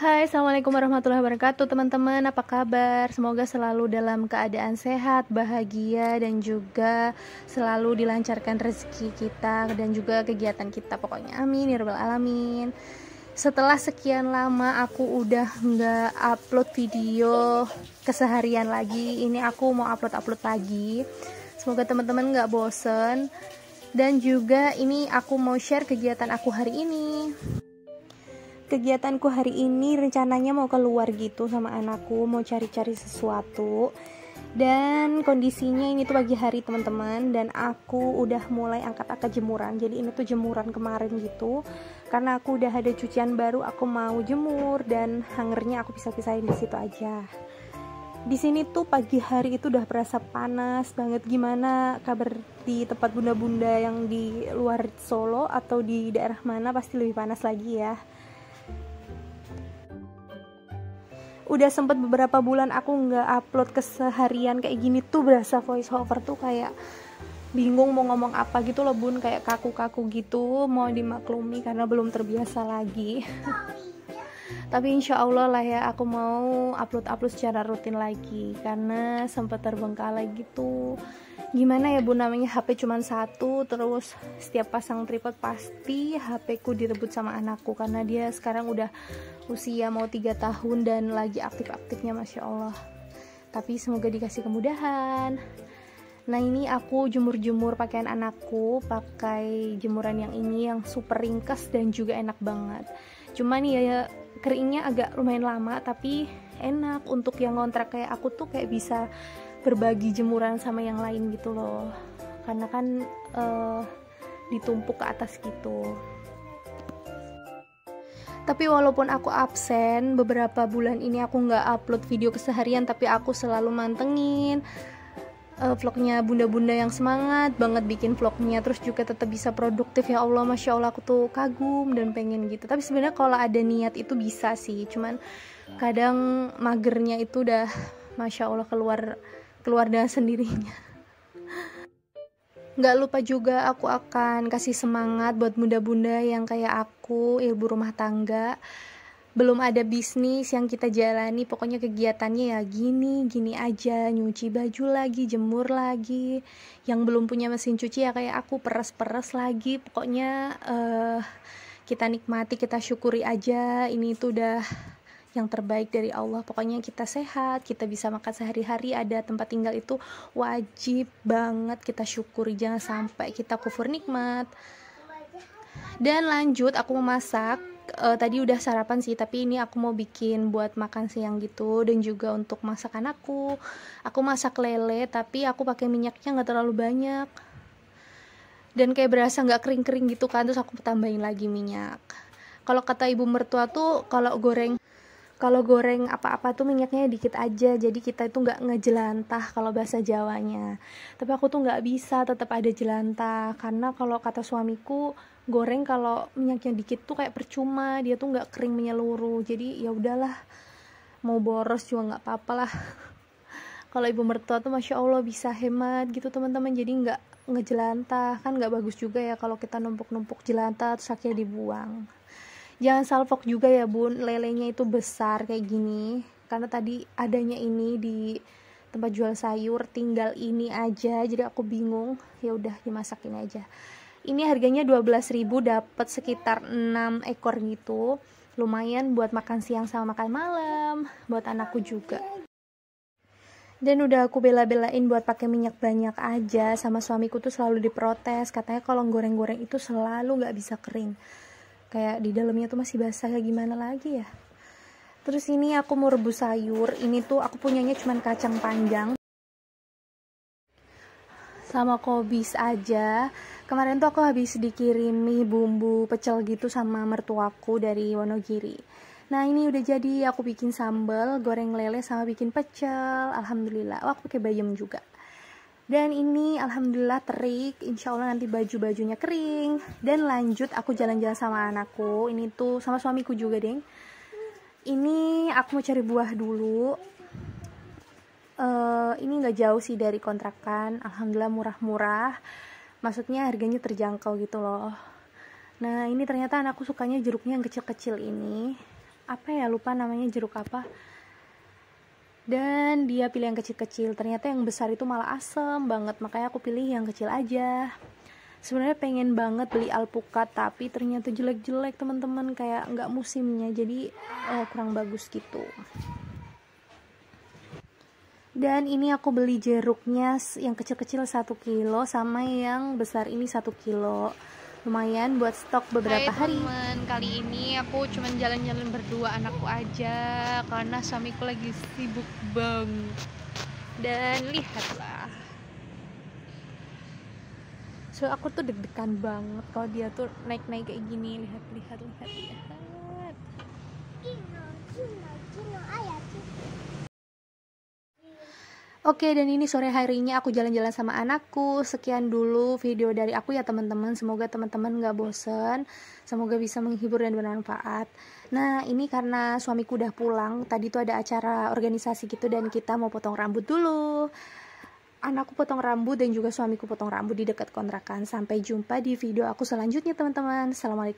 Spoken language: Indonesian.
Hai, Assalamualaikum warahmatullahi wabarakatuh teman-teman, apa kabar? Semoga selalu dalam keadaan sehat, bahagia, dan juga selalu dilancarkan rezeki kita dan juga kegiatan kita pokoknya. Amin, ya alamin. Setelah sekian lama aku udah nggak upload video keseharian lagi, ini aku mau upload-upload lagi. Semoga teman-teman nggak bosen. Dan juga ini aku mau share kegiatan aku hari ini kegiatanku hari ini rencananya mau keluar gitu sama anakku mau cari-cari sesuatu dan kondisinya ini tuh pagi hari teman-teman dan aku udah mulai angkat-angkat jemuran jadi ini tuh jemuran kemarin gitu karena aku udah ada cucian baru aku mau jemur dan hangernya aku bisa pisahin di situ aja di sini tuh pagi hari itu udah berasa panas banget gimana kabar di tempat bunda-bunda yang di luar Solo atau di daerah mana pasti lebih panas lagi ya udah sempet beberapa bulan aku nggak upload keseharian kayak gini tuh berasa voice over tuh kayak bingung mau ngomong apa gitu loh bun kayak kaku-kaku gitu mau iya. dimaklumi karena belum terbiasa lagi tapi insya Allah lah ya aku mau upload-upload secara rutin lagi karena sempet terbengkalai gitu gimana ya bu namanya HP cuma satu terus setiap pasang tripod pasti HP ku direbut sama anakku karena dia sekarang udah usia mau tiga tahun dan lagi aktif-aktifnya Masya Allah tapi semoga dikasih kemudahan nah ini aku jemur-jemur pakaian anakku pakai jemuran yang ini yang super ringkas dan juga enak banget cuman ya, ya keringnya agak lumayan lama tapi enak untuk yang ngontrak kayak aku tuh kayak bisa berbagi jemuran sama yang lain gitu loh karena kan uh, ditumpuk ke atas gitu tapi walaupun aku absen beberapa bulan ini aku nggak upload video keseharian tapi aku selalu mantengin uh, vlognya bunda-bunda yang semangat banget bikin vlognya terus juga tetap bisa produktif ya Allah masya Allah aku tuh kagum dan pengen gitu tapi sebenarnya kalau ada niat itu bisa sih cuman kadang magernya itu udah masya Allah keluar keluar dengan sendirinya Gak lupa juga aku akan kasih semangat buat bunda-bunda yang kayak aku ibu rumah tangga belum ada bisnis yang kita jalani pokoknya kegiatannya ya gini gini aja nyuci baju lagi jemur lagi yang belum punya mesin cuci ya kayak aku peres peres lagi pokoknya uh, kita nikmati kita syukuri aja ini tuh udah yang terbaik dari Allah. Pokoknya kita sehat, kita bisa makan sehari-hari, ada tempat tinggal itu wajib banget kita syukuri. Jangan sampai kita kufur nikmat. Dan lanjut aku mau uh, tadi udah sarapan sih tapi ini aku mau bikin buat makan siang gitu dan juga untuk masakan aku aku masak lele tapi aku pakai minyaknya nggak terlalu banyak dan kayak berasa nggak kering-kering gitu kan terus aku tambahin lagi minyak kalau kata ibu mertua tuh kalau goreng kalau goreng apa-apa tuh minyaknya dikit aja jadi kita itu nggak ngejelantah kalau bahasa Jawanya tapi aku tuh nggak bisa tetap ada jelantah karena kalau kata suamiku goreng kalau minyaknya dikit tuh kayak percuma dia tuh nggak kering menyeluruh jadi ya udahlah mau boros juga nggak apa-apa lah kalau ibu mertua tuh masya allah bisa hemat gitu teman-teman jadi nggak ngejelantah kan nggak bagus juga ya kalau kita numpuk-numpuk jelantah terus akhirnya dibuang jangan salfok juga ya bun lelenya itu besar kayak gini karena tadi adanya ini di tempat jual sayur tinggal ini aja jadi aku bingung ya udah dimasakin aja ini harganya 12.000 dapat sekitar 6 ekor gitu lumayan buat makan siang sama makan malam buat anakku juga dan udah aku bela-belain buat pakai minyak banyak aja sama suamiku tuh selalu diprotes katanya kalau goreng-goreng itu selalu nggak bisa kering kayak di dalamnya tuh masih basah ya gimana lagi ya terus ini aku mau rebus sayur ini tuh aku punyanya cuman kacang panjang sama kobis aja kemarin tuh aku habis dikirimi bumbu pecel gitu sama mertuaku dari Wonogiri nah ini udah jadi aku bikin sambal goreng lele sama bikin pecel alhamdulillah oh, aku pakai bayam juga dan ini alhamdulillah terik insya Allah nanti baju-bajunya kering dan lanjut aku jalan-jalan sama anakku ini tuh sama suamiku juga deng ini aku mau cari buah dulu uh, ini gak jauh sih dari kontrakan alhamdulillah murah-murah maksudnya harganya terjangkau gitu loh Nah, ini ternyata anakku sukanya jeruknya yang kecil-kecil ini. Apa ya, lupa namanya jeruk apa dan dia pilih yang kecil-kecil ternyata yang besar itu malah asem banget makanya aku pilih yang kecil aja sebenarnya pengen banget beli alpukat tapi ternyata jelek-jelek teman-teman kayak nggak musimnya jadi eh, kurang bagus gitu dan ini aku beli jeruknya yang kecil-kecil 1 kilo sama yang besar ini 1 kilo lumayan buat stok beberapa Hai, hari. Temen, kali ini aku cuma jalan-jalan berdua anakku aja karena suamiku lagi sibuk bang. Dan lihatlah. So aku tuh deg-degan banget kalau dia tuh naik-naik kayak gini, lihat lihat lihat lihat. Oke, dan ini sore harinya aku jalan-jalan sama anakku. Sekian dulu video dari aku ya teman-teman. Semoga teman-teman gak bosen. Semoga bisa menghibur dan bermanfaat. Nah, ini karena suamiku udah pulang. Tadi tuh ada acara organisasi gitu dan kita mau potong rambut dulu. Anakku potong rambut dan juga suamiku potong rambut di dekat kontrakan. Sampai jumpa di video aku selanjutnya teman-teman. Assalamualaikum.